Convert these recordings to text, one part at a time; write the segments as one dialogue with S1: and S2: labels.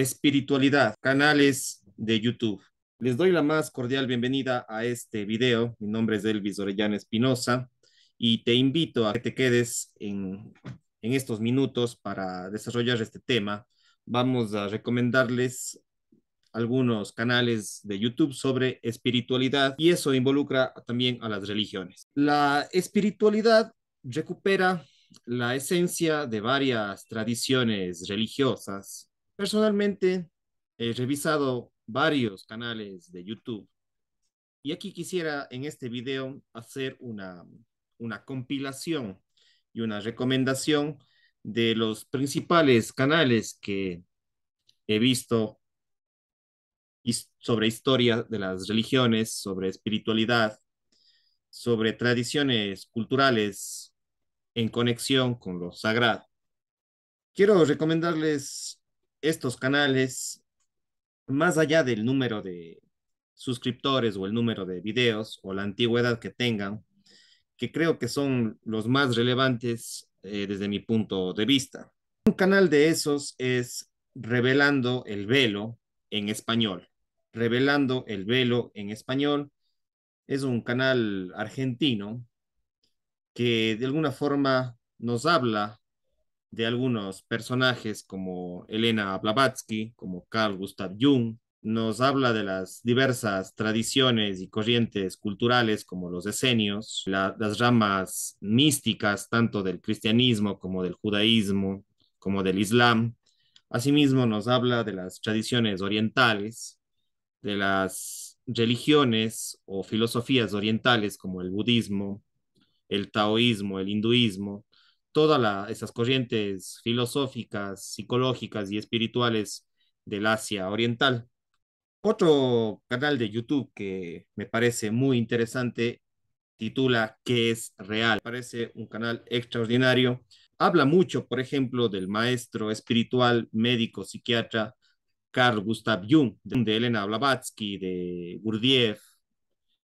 S1: Espiritualidad, canales de YouTube. Les doy la más cordial bienvenida a este video. Mi nombre es Elvis Orellana Espinosa y te invito a que te quedes en, en estos minutos para desarrollar este tema. Vamos a recomendarles algunos canales de YouTube sobre espiritualidad y eso involucra también a las religiones. La espiritualidad recupera la esencia de varias tradiciones religiosas Personalmente, he revisado varios canales de YouTube y aquí quisiera en este video hacer una, compilación y una recomendación de los principales canales que he visto sobre historia de las religiones, sobre espiritualidad, sobre tradiciones culturales en conexión con lo sagrado. Quiero recomendarles estos canales, más allá del número de suscriptores o el número de videos o la antigüedad que tengan, que creo que son los más relevantes eh, desde mi punto de vista. Un canal de esos es Revelando el Velo en español. Revelando el Velo en español es un canal argentino que de alguna forma nos habla de algunos personajes como Elena Blavatsky, como Carl Gustav Jung, nos habla de las diversas tradiciones y corrientes culturales como los esenios, las ramas místicas tanto del cristianismo como del judaísmo, como del islam. Asimismo nos habla de las tradiciones orientales, de las religiones o filosofías orientales como el budismo, el taoísmo, el hinduismo, todas esas corrientes filosóficas, psicológicas y espirituales del Asia Oriental. Otro canal de YouTube que me parece muy interesante titula ¿Qué es real? Parece un canal extraordinario. Habla mucho, por ejemplo, del maestro espiritual, médico, psiquiatra Carl Gustav Jung, de Elena Blavatsky, de Gurdjieff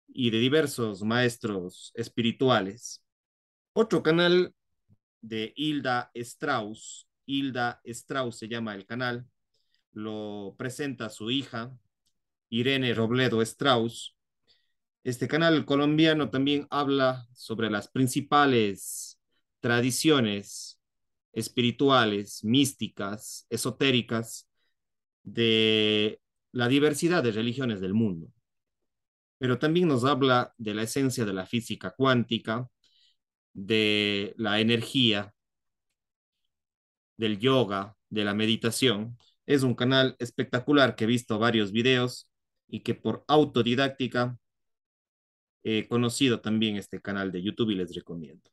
S1: y de diversos maestros espirituales. Otro canal de Hilda Strauss. Hilda Strauss se llama el canal. Lo presenta su hija, Irene Robledo Strauss. Este canal colombiano también habla sobre las principales tradiciones espirituales, místicas, esotéricas de la diversidad de religiones del mundo. Pero también nos habla de la esencia de la física cuántica, de la energía, del yoga, de la meditación. Es un canal espectacular que he visto varios videos y que por autodidáctica he conocido también este canal de YouTube y les recomiendo.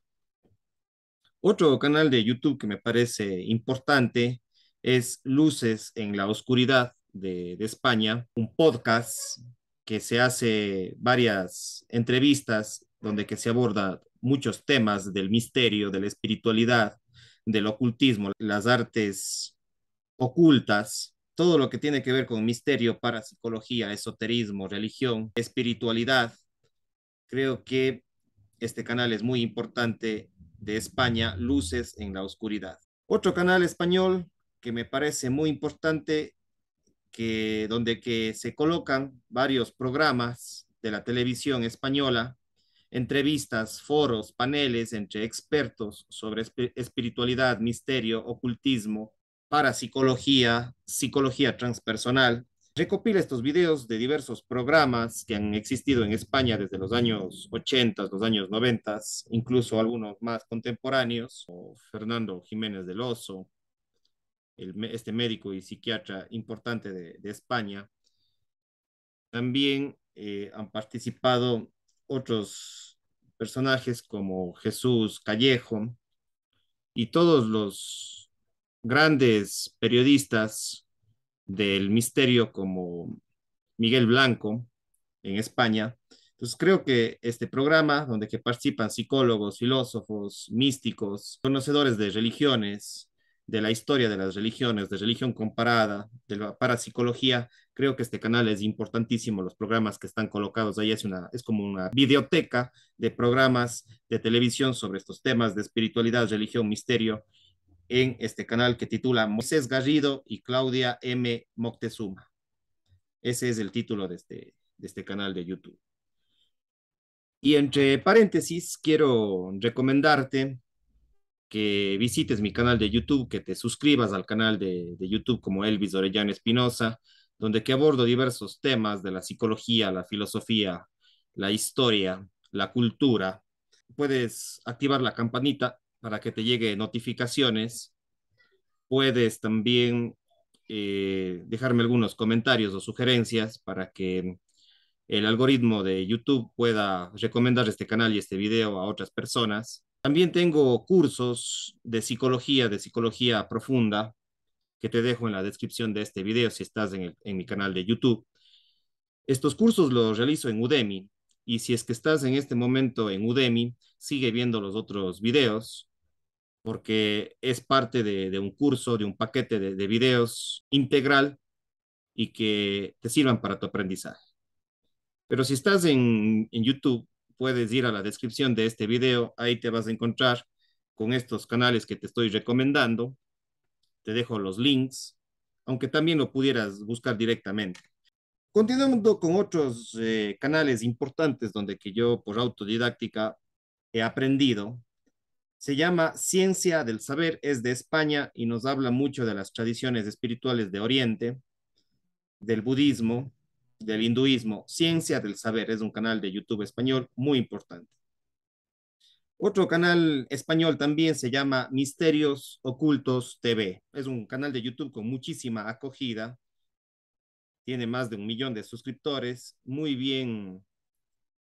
S1: Otro canal de YouTube que me parece importante es Luces en la Oscuridad de, de España, un podcast que se hace varias entrevistas donde que se aborda muchos temas del misterio, de la espiritualidad, del ocultismo, las artes ocultas, todo lo que tiene que ver con misterio, parapsicología, esoterismo, religión, espiritualidad. Creo que este canal es muy importante de España, Luces en la Oscuridad. Otro canal español que me parece muy importante, que, donde que se colocan varios programas de la televisión española, entrevistas, foros, paneles entre expertos sobre espiritualidad, misterio, ocultismo, parapsicología, psicología transpersonal. Recopila estos videos de diversos programas que han existido en España desde los años 80, los años 90, incluso algunos más contemporáneos, Fernando Jiménez del Oso, este médico y psiquiatra importante de, España. También eh, han participado otros personajes como Jesús Callejo y todos los grandes periodistas del misterio como Miguel Blanco en España. Entonces creo que este programa, donde participan psicólogos, filósofos, místicos, conocedores de religiones, de la historia de las religiones, de religión comparada, de la parapsicología, Creo que este canal es importantísimo, los programas que están colocados ahí es, una, es como una videoteca de programas de televisión sobre estos temas de espiritualidad, religión, misterio, en este canal que titula Moisés Garrido y Claudia M. Moctezuma. Ese es el título de este, de este canal de YouTube. Y entre paréntesis, quiero recomendarte que visites mi canal de YouTube, que te suscribas al canal de, de YouTube como Elvis Orellana Espinosa, donde que abordo diversos temas de la psicología, la filosofía, la historia, la cultura. Puedes activar la campanita para que te llegue notificaciones. Puedes también eh, dejarme algunos comentarios o sugerencias para que el algoritmo de YouTube pueda recomendar este canal y este video a otras personas. También tengo cursos de psicología, de psicología profunda, que te dejo en la descripción de este video si estás en, mi canal de YouTube. Estos cursos los realizo en Udemy y si es que estás en este momento en Udemy, sigue viendo los otros videos porque es parte de, un curso, de un paquete de, de videos integral y que te sirvan para tu aprendizaje. Pero si estás en, en, YouTube, puedes ir a la descripción de este video, ahí te vas a encontrar con estos canales que te estoy recomendando te dejo los links, aunque también lo pudieras buscar directamente. Continuando con otros eh, canales importantes donde que yo por autodidáctica he aprendido, se llama Ciencia del Saber, es de España y nos habla mucho de las tradiciones espirituales de Oriente, del budismo, del hinduismo. Ciencia del Saber es un canal de YouTube español muy importante. Otro canal español también se llama Misterios Ocultos TV. Es un canal de YouTube con muchísima acogida. Tiene más de un millón de suscriptores. Muy bien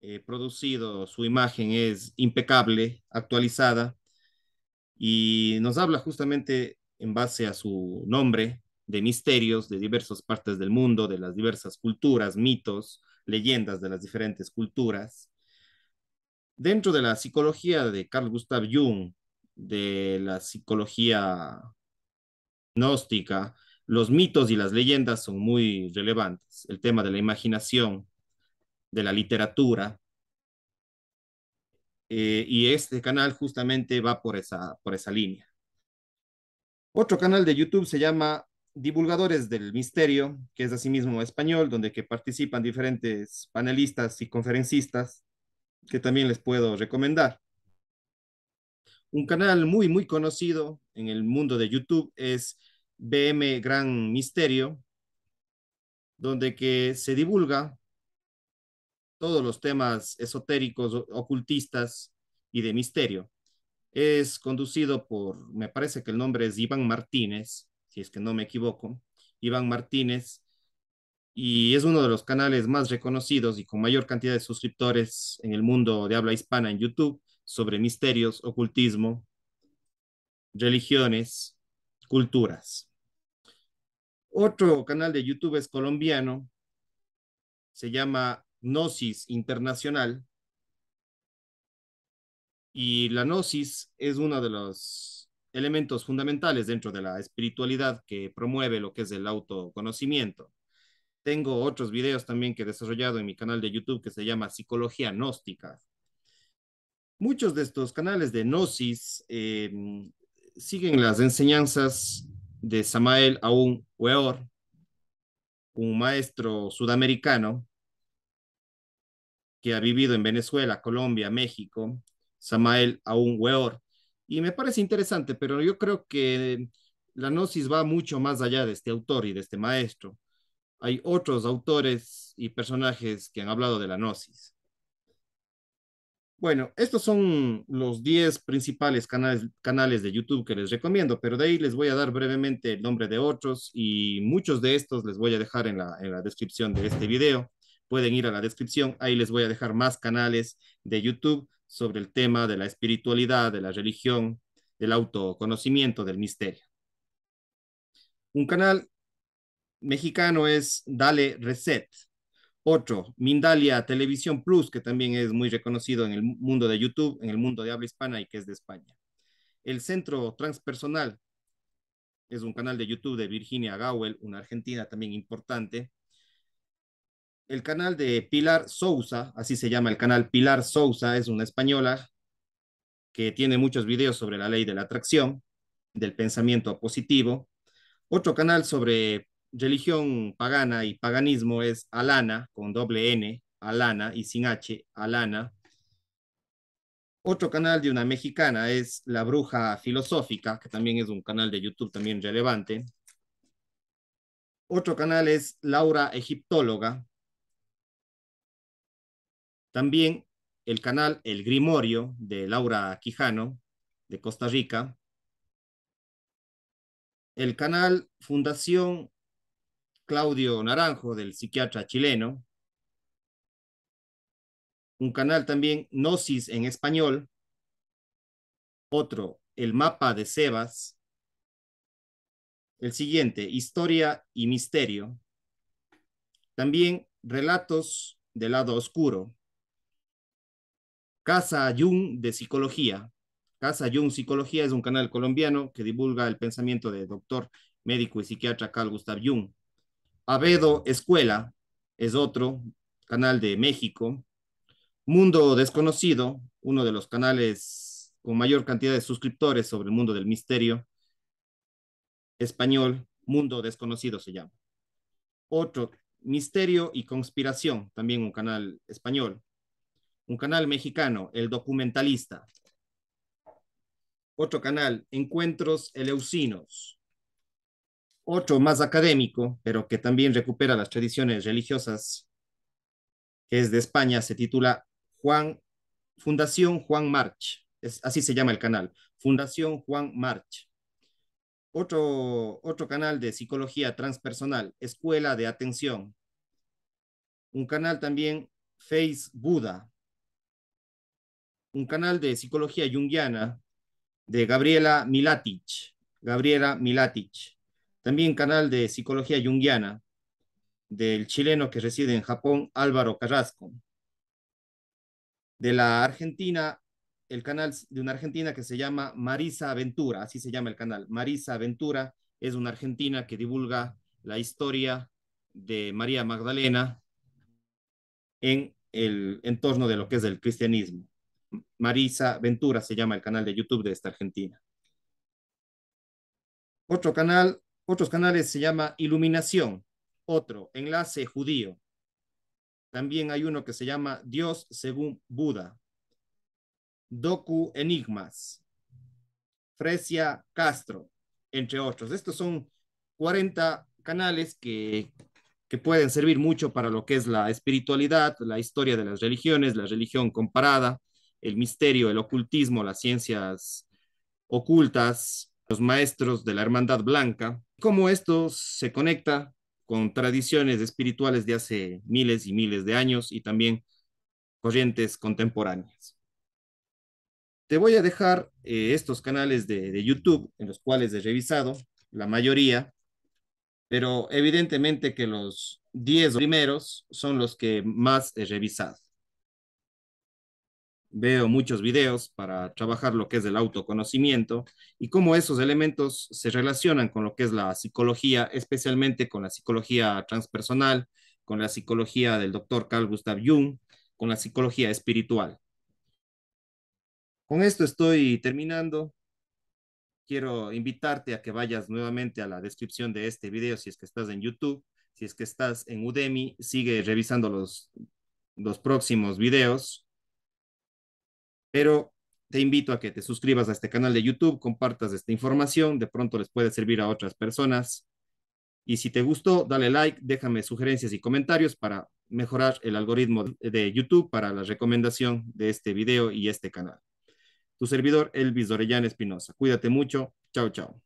S1: eh, producido. Su imagen es impecable, actualizada. Y nos habla justamente en base a su nombre de misterios de diversas partes del mundo, de las diversas culturas, mitos, leyendas de las diferentes culturas dentro de la psicología de Carl Gustav Jung, de la psicología gnóstica, los mitos y las leyendas son muy relevantes. El tema de la imaginación, de la literatura. Eh, y este canal justamente va por esa, por esa línea. Otro canal de YouTube se llama Divulgadores del Misterio, que es asimismo español, donde que participan diferentes panelistas y conferencistas que también les puedo recomendar. Un canal muy, muy conocido en el mundo de YouTube es BM Gran Misterio, donde que se divulga todos los temas esotéricos, ocultistas y de misterio. Es conducido por, me parece que el nombre es Iván Martínez, si es que no me equivoco. Iván Martínez y es uno de los canales más reconocidos y con mayor cantidad de suscriptores en el mundo de habla hispana en YouTube sobre misterios, ocultismo, religiones, culturas. Otro canal de YouTube es colombiano, se llama Gnosis Internacional. Y la gnosis es uno de los elementos fundamentales dentro de la espiritualidad que promueve lo que es el autoconocimiento. Tengo otros videos también que he desarrollado en mi canal de YouTube que se llama Psicología Gnóstica. Muchos de estos canales de Gnosis em, siguen las enseñanzas de Samael Aun Weor, un maestro sudamericano que ha vivido en Venezuela, Colombia, México, Samael Aun Weor. Y me parece interesante, pero yo creo que la gnosis va mucho más allá de este autor y de este maestro hay otros autores y personajes que han hablado de la gnosis. Bueno, estos son los 10 principales canales, de YouTube que les recomiendo, pero de ahí les voy a dar brevemente el nombre de otros y muchos de estos les voy a dejar en la descripción de este video. Pueden ir a la descripción, ahí les voy a dejar más canales de YouTube sobre el tema de la espiritualidad, de la religión, del autoconocimiento, del misterio. Un canal mexicano es Dale Reset. Otro, Mindalia Televisión Plus, que también es muy reconocido en el mundo de YouTube, en el mundo de habla hispana y que es de España. El Centro Transpersonal es un canal de YouTube de Virginia Gowell, una argentina también importante. El canal de Pilar Sousa, así se llama el canal Pilar Sousa, es una española que tiene muchos videos sobre la ley de la atracción, del pensamiento positivo. Otro canal sobre religión pagana y paganismo es Alana, con doble N, Alana y sin H, Alana. Otro canal de una mexicana es La Bruja Filosófica, que también es un canal de YouTube también relevante. Otro canal es Laura Egiptóloga. También el canal El Grimorio de Laura Quijano, de Costa Rica. El canal Fundación Claudio Naranjo, del psiquiatra chileno. Un canal también, Gnosis en español. Otro, El mapa de Sebas. El siguiente, Historia y Misterio. También Relatos del lado oscuro. Casa Jung de Psicología. Casa Jung Psicología es un canal colombiano que divulga el pensamiento del doctor, médico y psiquiatra Carl Gustav Jung. Avedo Escuela es otro canal de México. Mundo Desconocido, uno de los canales con mayor cantidad de suscriptores sobre el mundo del misterio español, Mundo Desconocido se llama. Otro, Misterio y Conspiración, también un canal español. Un canal mexicano, El Documentalista. Otro canal, Encuentros Eleusinos otro más académico, pero que también recupera las tradiciones religiosas, es de España, se titula Juan, Fundación Juan March, es, así se llama el canal, Fundación Juan March. Otro, otro canal de psicología transpersonal, Escuela de Atención. Un canal también, Face Buda. Un canal de psicología junguiana de Gabriela Milatic. Gabriela Milatic. También canal de psicología yunguiana del chileno que reside en Japón, Álvaro Carrasco. De la Argentina, el canal de una argentina que se llama Marisa Aventura, así se llama el canal. Marisa Aventura es una argentina que divulga la historia de María Magdalena en el entorno de lo que es el cristianismo. Marisa Ventura se llama el canal de YouTube de esta Argentina. Otro canal otros canales se llama Iluminación, otro, Enlace Judío. También hay uno que se llama Dios según Buda. Doku Enigmas. Fresia Castro, entre otros. Estos son 40 canales que, que pueden servir mucho para lo que es la espiritualidad, la historia de las religiones, la religión comparada, el misterio, el ocultismo, las ciencias ocultas, los maestros de la Hermandad Blanca, cómo esto se conecta con tradiciones espirituales de hace miles y miles de años y también corrientes contemporáneas. Te voy a dejar eh, estos canales de, de YouTube en los cuales he revisado la mayoría, pero evidentemente que los 10 primeros son los que más he revisado veo muchos videos para trabajar lo que es el autoconocimiento y cómo esos elementos se relacionan con lo que es la psicología, especialmente con la psicología transpersonal, con la psicología del doctor Carl Gustav Jung, con la psicología espiritual. Con esto estoy terminando. Quiero invitarte a que vayas nuevamente a la descripción de este video si es que estás en YouTube, si es que estás en Udemy, sigue revisando los, los próximos videos pero te invito a que te suscribas a este canal de YouTube, compartas esta información, de pronto les puede servir a otras personas. Y si te gustó, dale like, déjame sugerencias y comentarios para mejorar el algoritmo de YouTube para la recomendación de este video y este canal. Tu servidor, Elvis Dorellán Espinosa. Cuídate mucho. Chao, chao.